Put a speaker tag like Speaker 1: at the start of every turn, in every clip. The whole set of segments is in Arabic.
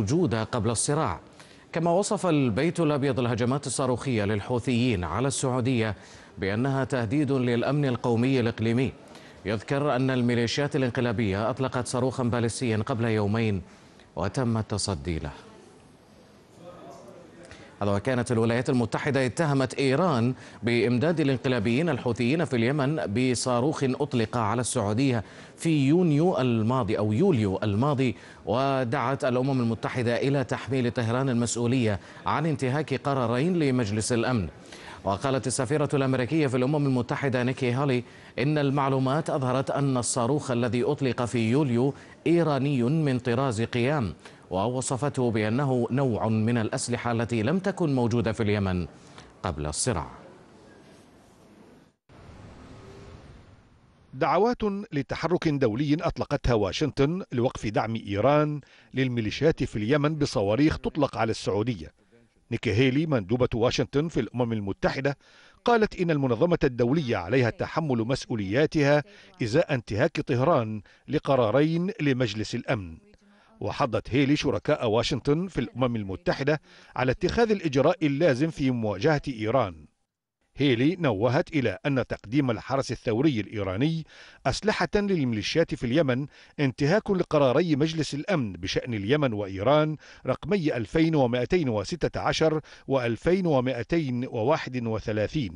Speaker 1: وجودها قبل الصراع كما وصف البيت الأبيض الهجمات الصاروخية للحوثيين على السعودية بأنها تهديد للأمن القومي الإقليمي يذكر أن الميليشيات الانقلابية أطلقت صاروخا باليستيا قبل يومين وتم التصدي له هذا وكانت الولايات المتحدة اتهمت إيران بإمداد الانقلابيين الحوثيين في اليمن بصاروخ أطلق على السعودية في يونيو الماضي أو يوليو الماضي ودعت الأمم المتحدة إلى تحميل طهران المسؤولية عن انتهاك قرارين لمجلس الأمن وقالت السفيرة الأمريكية في الأمم المتحدة نيكي هالي إن المعلومات أظهرت أن الصاروخ الذي أطلق في يوليو إيراني من طراز قيام ووصفته بأنه نوع من الأسلحة التي لم تكن موجودة في اليمن قبل الصراع
Speaker 2: دعوات لتحرك دولي أطلقتها واشنطن لوقف دعم إيران للميليشيات في اليمن بصواريخ تطلق على السعودية نيكي هيلي مندوبة واشنطن في الأمم المتحدة قالت إن المنظمة الدولية عليها تحمل مسؤولياتها إزاء انتهاك طهران لقرارين لمجلس الأمن وحضت هيلي شركاء واشنطن في الأمم المتحدة على اتخاذ الإجراء اللازم في مواجهة إيران هيلي نوهت إلى أن تقديم الحرس الثوري الإيراني أسلحة للميليشيات في اليمن انتهاك لقراري مجلس الأمن بشأن اليمن وإيران رقمي 2216 و 2231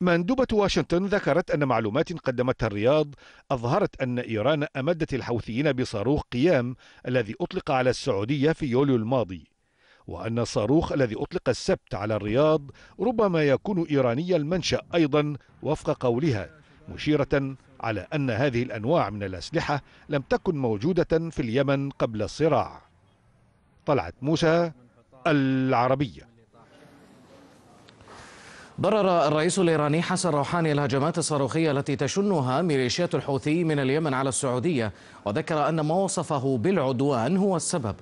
Speaker 2: مندوبة واشنطن ذكرت أن معلومات قدمتها الرياض أظهرت أن إيران أمدت الحوثيين بصاروخ قيام الذي أطلق على السعودية في يوليو الماضي وأن الصاروخ الذي أطلق السبت على الرياض ربما يكون إيراني المنشأ أيضا وفق قولها مشيرة على أن هذه الأنواع من الأسلحة لم تكن موجودة في اليمن قبل الصراع طلعت موسى العربية
Speaker 1: برر الرئيس الإيراني حسن روحاني الهجمات الصاروخية التي تشنها ميليشيات الحوثي من اليمن على السعودية وذكر أن ما وصفه بالعدوان هو السبب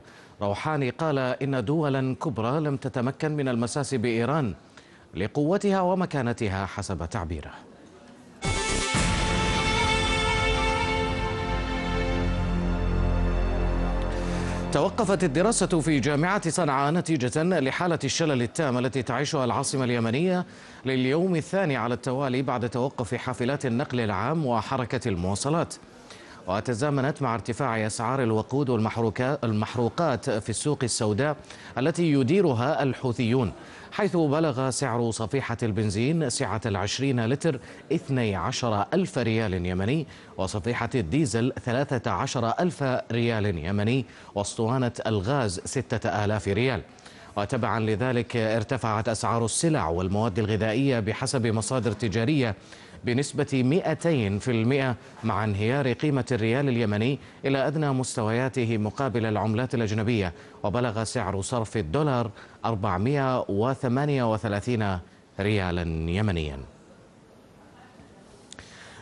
Speaker 1: روحاني قال إن دولا كبرى لم تتمكن من المساس بإيران لقوتها ومكانتها حسب تعبيره توقفت الدراسة في جامعة صنعاء نتيجة لحالة الشلل التام التي تعيشها العاصمة اليمنية لليوم الثاني على التوالي بعد توقف حافلات النقل العام وحركة المواصلات وتزامنت مع ارتفاع أسعار الوقود والمحروقات في السوق السوداء التي يديرها الحوثيون حيث بلغ سعر صفيحة البنزين سعة العشرين لتر 12 ألف ريال يمني وصفيحة الديزل 13 ألف ريال يمني واسطوانة الغاز 6 آلاف ريال وتبعا لذلك ارتفعت أسعار السلع والمواد الغذائية بحسب مصادر تجارية بنسبة 200% مع انهيار قيمة الريال اليمني إلى أدنى مستوياته مقابل العملات الأجنبية وبلغ سعر صرف الدولار 438 ريالا يمنيا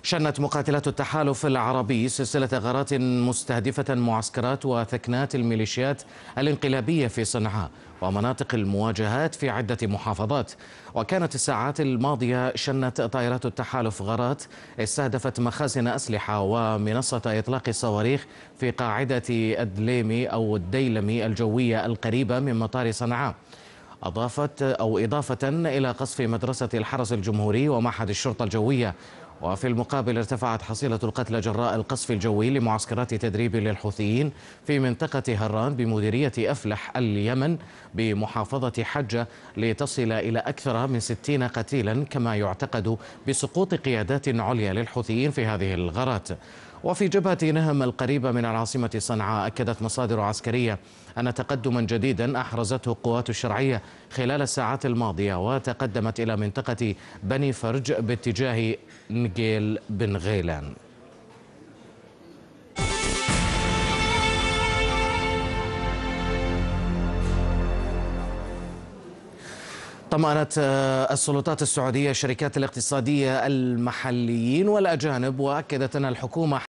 Speaker 1: شنت مقاتلات التحالف العربي سلسلة غارات مستهدفة معسكرات وثكنات الميليشيات الانقلابية في صنعاء ومناطق المواجهات في عدة محافظات وكانت الساعات الماضية شنت طائرات التحالف غارات استهدفت مخازن أسلحة ومنصة إطلاق الصواريخ في قاعدة الدليمي أو الديلمي الجوية القريبة من مطار صنعاء أضافت أو إضافة إلى قصف مدرسة الحرس الجمهوري ومعهد الشرطة الجوية وفي المقابل ارتفعت حصيلة القتلى جراء القصف الجوي لمعسكرات تدريب للحوثيين في منطقة هران بمديرية أفلح اليمن بمحافظة حجة لتصل إلى أكثر من ستين قتيلا كما يعتقد بسقوط قيادات عليا للحوثيين في هذه الغارات وفي جبهة نهم القريبة من العاصمة صنعاء أكدت مصادر عسكرية أن تقدما جديدا أحرزته القوات الشرعية خلال الساعات الماضية وتقدمت إلى منطقة بني فرج باتجاه نجيل بن غيلان طمأنت آه، السلطات السعودية الشركات الاقتصادية المحليين والأجانب وأكدت أن الحكومة